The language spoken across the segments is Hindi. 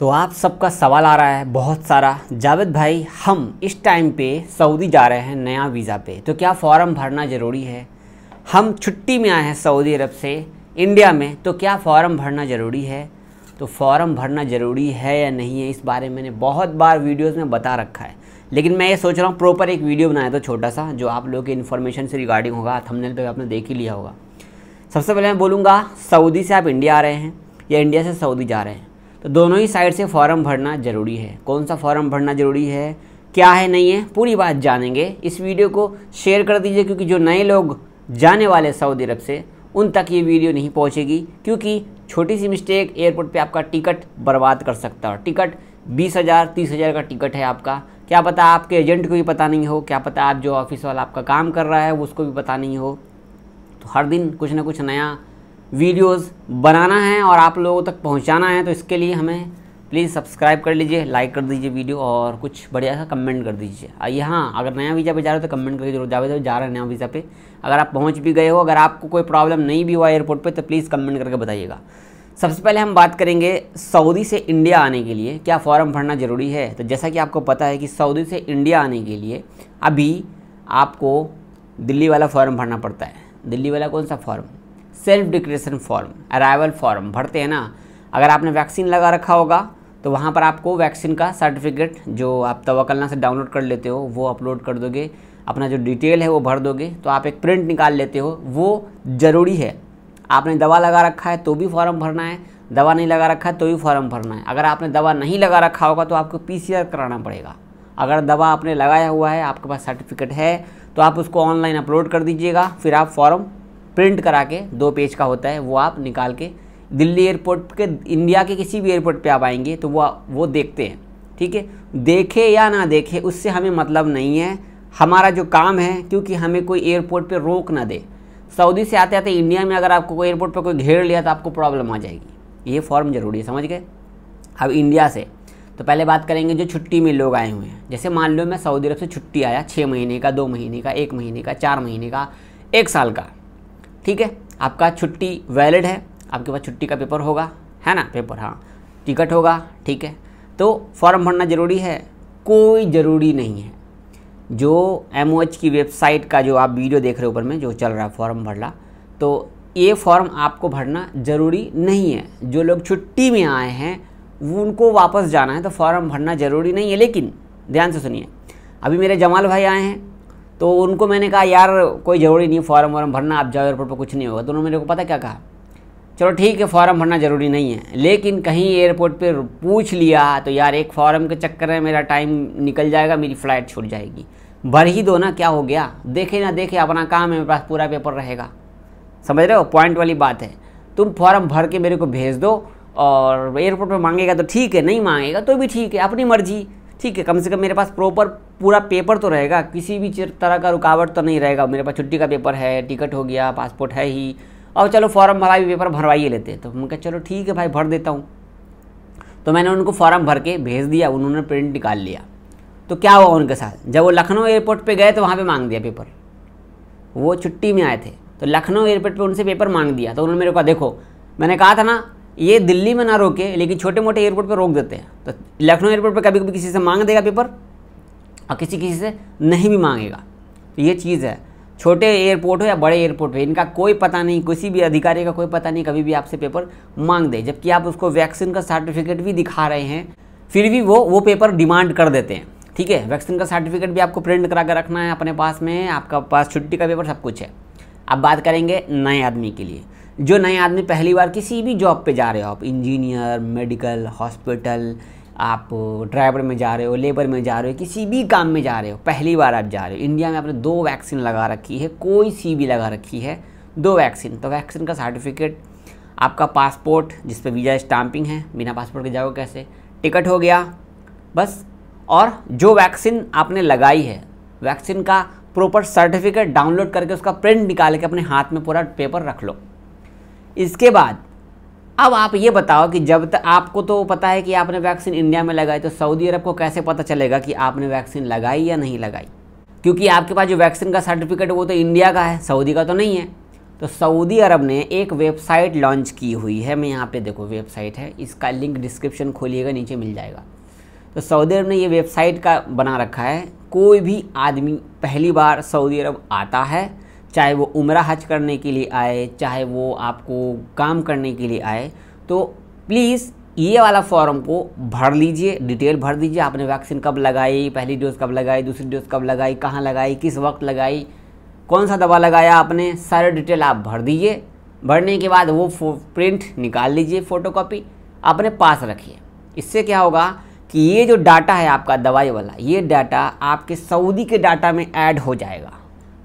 तो आप सबका सवाल आ रहा है बहुत सारा जावेद भाई हम इस टाइम पे सऊदी जा रहे हैं नया वीज़ा पे तो क्या फॉर्म भरना ज़रूरी है हम छुट्टी में आए हैं सऊदी अरब से इंडिया में तो क्या फॉर्म भरना ज़रूरी है तो फॉर्म भरना ज़रूरी है या नहीं है इस बारे में मैंने बहुत बार वीडियोस में बता रखा है लेकिन मैं ये सोच रहा हूँ प्रॉपर एक वीडियो बनाया था छोटा सा जो आप लोगों के इन्फॉर्मेशन से रिगार्डिंग होगा थंबनेल पे आपने देख ही लिया होगा सबसे पहले मैं बोलूँगा सऊदी से आप इंडिया आ रहे हैं या इंडिया से सऊदी जा रहे हैं तो दोनों ही साइड से फॉर्म भरना ज़रूरी है कौन सा फॉर्म भरना ज़रूरी है क्या है नहीं है पूरी बात जानेंगे इस वीडियो को शेयर कर दीजिए क्योंकि जो नए लोग जाने वाले सऊदी अरब से उन तक ये वीडियो नहीं पहुंचेगी क्योंकि छोटी सी मिस्टेक एयरपोर्ट पे आपका टिकट बर्बाद कर सकता है टिकट बीस हज़ार तीस हज़ार का टिकट है आपका क्या पता आपके एजेंट को भी पता नहीं हो क्या पता आप जो ऑफिस वाला आपका काम कर रहा है उसको भी पता नहीं हो तो हर दिन कुछ ना कुछ नया वीडियोस बनाना है और आप लोगों तक पहुंचाना है तो इसके लिए हमें प्लीज़ सब्सक्राइब कर लीजिए लाइक कर दीजिए वीडियो और कुछ बढ़िया सा कमेंट कर दीजिए यहाँ अगर नया वीज़ा पे जा रहे हो तो कमेंट करके जरूर जावे जा रहे हैं नया वीज़ा पे अगर आप पहुँच भी गए हो अगर आपको कोई प्रॉब्लम नहीं भी हुआ एयरपोर्ट पर तो प्लीज़ कमेंट करके बताइएगा सबसे पहले हम बात करेंगे सऊदी से इंडिया आने के लिए क्या फॉर्म भरना ज़रूरी है तो जैसा कि आपको पता है कि सऊदी से इंडिया आने के लिए अभी आपको दिल्ली वाला फॉर्म भरना पड़ता है दिल्ली वाला कौन सा form self declaration form arrival form भरते हैं ना अगर आपने वैक्सीन लगा रखा होगा तो वहाँ पर आपको वैक्सीन का सर्टिफिकेट जो आप तवकलना से डाउनलोड कर लेते हो वो अपलोड कर दोगे अपना जो डिटेल है वो भर दोगे तो आप एक प्रिंट निकाल लेते हो वो ज़रूरी है आपने दवा लगा रखा है तो भी फॉर्म भरना है दवा नहीं लगा रखा है तो भी फॉर्म भरना है अगर आपने दवा नहीं लगा रखा होगा तो आपको पी कराना पड़ेगा अगर दवा आपने लगाया हुआ है आपके पास सर्टिफिकेट है तो आप उसको ऑनलाइन अपलोड कर दीजिएगा फिर आप फॉर्म प्रिंट करा के दो पेज का होता है वो आप निकाल के दिल्ली एयरपोर्ट के इंडिया के किसी भी एयरपोर्ट पे आप आएंगे तो वो वो देखते हैं ठीक है देखे या ना देखे उससे हमें मतलब नहीं है हमारा जो काम है क्योंकि हमें कोई एयरपोर्ट पे रोक ना दे सऊदी से आते आते इंडिया में अगर आपको कोई एयरपोर्ट पर कोई घेर लिया तो आपको प्रॉब्लम आ जाएगी ये फॉर्म ज़रूरी है समझ गए अब इंडिया से तो पहले बात करेंगे जो छुट्टी में लोग आए हुए हैं जैसे मान लो मैं सऊदी अरब से छुट्टी आया छः महीने का दो महीने का एक महीने का चार महीने का एक साल का ठीक है आपका छुट्टी वैलिड है आपके पास छुट्टी का पेपर होगा है ना पेपर हाँ टिकट होगा ठीक है तो फॉर्म भरना ज़रूरी है कोई ज़रूरी नहीं है जो एम की वेबसाइट का जो आप वीडियो देख रहे हो ऊपर में जो चल रहा है फॉर्म भरला तो ये फॉर्म आपको भरना ज़रूरी नहीं है जो लोग छुट्टी में आए हैं उनको वापस जाना है तो फॉर्म भरना ज़रूरी नहीं है लेकिन ध्यान से सुनिए अभी मेरे जमाल भाई आए हैं तो उनको मैंने कहा यार कोई ज़रूरी नहीं फॉर्म वॉर्म भरना आप जाओ एयरपोर्ट पर कुछ नहीं होगा तो उन्होंने मेरे को पता क्या कहा चलो ठीक है फॉर्म भरना ज़रूरी नहीं है लेकिन कहीं एयरपोर्ट पर पूछ लिया तो यार एक फॉर्म के चक्कर में मेरा टाइम निकल जाएगा मेरी फ़्लाइट छूट जाएगी भर ही दो ना क्या हो गया देखे ना देखे अपना काम है मेरे पास पूरा पेपर रहेगा समझ रहे हो पॉइंट वाली बात है तुम फॉर्म भर के मेरे को भेज दो और एयरपोर्ट पर मांगेगा तो ठीक है नहीं मांगेगा तो भी ठीक है अपनी मर्जी ठीक है कम से कम मेरे पास प्रॉपर पूरा पेपर तो रहेगा किसी भी तरह का रुकावट तो नहीं रहेगा मेरे पास छुट्टी का पेपर है टिकट हो गया पासपोर्ट है ही और चलो फॉर्म भरा भी पेपर भरवाइए लेते तो मैं कहा चलो ठीक है भाई भर देता हूँ तो मैंने उनको फॉर्म भर के भेज दिया उन्होंने प्रिंट निकाल लिया तो क्या हुआ उनके साथ जब वो लखनऊ एयरपोर्ट पे गए तो वहाँ पे मांग दिया पेपर वो छुट्टी में आए थे तो लखनऊ एयरपोर्ट पे उनसे पेपर मांग दिया तो उन्होंने मेरे को देखो मैंने कहा था ना ये दिल्ली में ना रोके लेकिन छोटे मोटे एयरपोर्ट पर रोक देते हैं तो लखनऊ एयरपोर्ट पर कभी कभी किसी से मांग देगा पेपर और किसी किसी से नहीं भी मांगेगा तो ये चीज़ है छोटे एयरपोर्ट हो या बड़े एयरपोर्ट हो इनका कोई पता नहीं किसी भी अधिकारी का कोई पता नहीं कभी भी आपसे पेपर मांग दे जबकि आप उसको वैक्सीन का सर्टिफिकेट भी दिखा रहे हैं फिर भी वो वो पेपर डिमांड कर देते हैं ठीक है वैक्सीन का सर्टिफिकेट भी आपको प्रिंट करा कर रखना है अपने पास में आपका पास छुट्टी का पेपर सब कुछ है अब बात करेंगे नए आदमी के लिए जो नए आदमी पहली बार किसी भी जॉब पे जा रहे हो आप इंजीनियर मेडिकल हॉस्पिटल आप ड्राइवर में जा रहे हो लेबर में जा रहे हो किसी भी काम में जा रहे हो पहली बार आप जा रहे हो इंडिया में आपने दो वैक्सीन लगा रखी है कोई सी भी लगा रखी है दो वैक्सीन तो वैक्सीन का सर्टिफिकेट आपका पासपोर्ट जिस पर वीज़ा स्टाम्पिंग है बिना पासपोर्ट के जाओ कैसे टिकट हो गया बस और जो वैक्सीन आपने लगाई है वैक्सीन का प्रॉपर सर्टिफिकेट डाउनलोड करके उसका प्रिंट निकाल के अपने हाथ में पूरा पेपर रख लो इसके बाद अब आप ये बताओ कि जब तक आपको तो पता है कि आपने वैक्सीन इंडिया में लगाई तो सऊदी अरब को कैसे पता चलेगा कि आपने वैक्सीन लगाई या नहीं लगाई क्योंकि आपके पास जो वैक्सीन का सर्टिफिकेट वो तो इंडिया का है सऊदी का तो नहीं है तो सऊदी अरब ने एक वेबसाइट लॉन्च की हुई है मैं यहाँ पे देखो वेबसाइट है इसका लिंक डिस्क्रिप्शन खोलिएगा नीचे मिल जाएगा तो सऊदी अरब ने ये वेबसाइट का बना रखा है कोई भी आदमी पहली बार सऊदी अरब आता है चाहे वो उम्र हज करने के लिए आए चाहे वो आपको काम करने के लिए आए तो प्लीज़ ये वाला फॉर्म को भर लीजिए डिटेल भर दीजिए आपने वैक्सीन कब लगाई पहली डोज कब लगाई दूसरी डोज कब लगाई कहाँ लगाई किस वक्त लगाई कौन सा दवा लगाया आपने सारे डिटेल आप भर दीजिए भरने के बाद वो प्रिंट निकाल लीजिए फ़ोटोकॉपी अपने पास रखिए इससे क्या होगा कि ये जो डाटा है आपका दवाई वाला ये डाटा आपके सऊदी के डाटा में ऐड हो जाएगा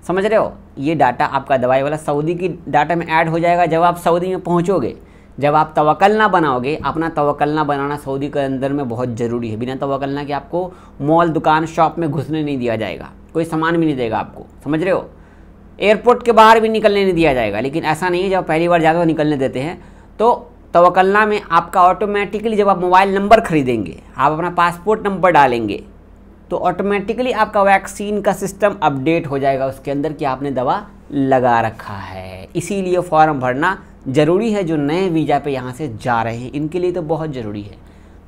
समझ रहे हो ये डाटा आपका दवाई वाला सऊदी की डाटा में ऐड हो जाएगा जब आप सऊदी में पहुँचोगे जब आप तवक्लना बनाओगे अपना तवक्लना बनाना सऊदी के अंदर में बहुत ज़रूरी है बिना तवक्लना के आपको मॉल दुकान शॉप में घुसने नहीं दिया जाएगा कोई सामान भी नहीं देगा आपको समझ रहे हो एयरपोर्ट के बाहर भी निकलने नहीं दिया जाएगा लेकिन ऐसा नहीं है जब पहली बार ज़्यादा निकलने देते हैं तो तवक्लना में आपका ऑटोमेटिकली जब आप मोबाइल नंबर खरीदेंगे आप अपना पासपोर्ट नंबर डालेंगे तो ऑटोमेटिकली आपका वैक्सीन का सिस्टम अपडेट हो जाएगा उसके अंदर कि आपने दवा लगा रखा है इसीलिए फॉर्म भरना ज़रूरी है जो नए वीज़ा पे यहाँ से जा रहे हैं इनके लिए तो बहुत ज़रूरी है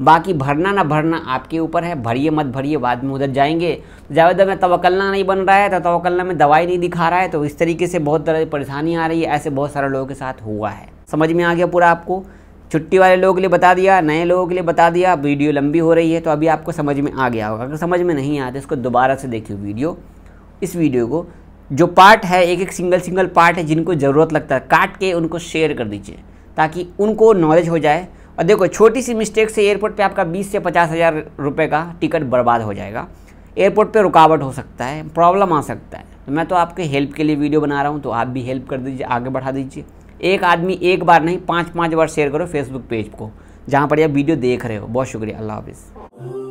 बाकी भरना ना भरना आपके ऊपर है भरिए मत भरिए बाद में उधर जाएंगे जावेद में तवकलना नहीं बन रहा है तो तवकलना में दवाई नहीं दिखा रहा है तो इस तरीके से बहुत तरह की परेशानी आ रही है ऐसे बहुत सारे लोगों के साथ हुआ है समझ में आ गया पूरा आपको छुट्टी वाले लोगों के लिए बता दिया नए लोगों के लिए बता दिया वीडियो लंबी हो रही है तो अभी आपको समझ में आ गया होगा अगर समझ में नहीं आया तो इसको दोबारा से देखिए वीडियो इस वीडियो को जो पार्ट है एक एक सिंगल सिंगल पार्ट है जिनको ज़रूरत लगता है काट के उनको शेयर कर दीजिए ताकि उनको नॉलेज हो जाए और देखो छोटी सी मिस्टेक से एयरपोर्ट पर आपका बीस से पचास हज़ार रुपये का टिकट बर्बाद हो जाएगा एयरपोर्ट पर रुकावट हो सकता है प्रॉब्लम आ सकता है तो मैं तो आपके हेल्प के लिए वीडियो बना रहा हूँ तो आप भी हेल्प कर दीजिए आगे बढ़ा दीजिए एक आदमी एक बार नहीं पाँच पाँच बार शेयर करो फेसबुक पेज को जहाँ पर यह वीडियो देख रहे हो बहुत शुक्रिया अल्लाह हाफिज़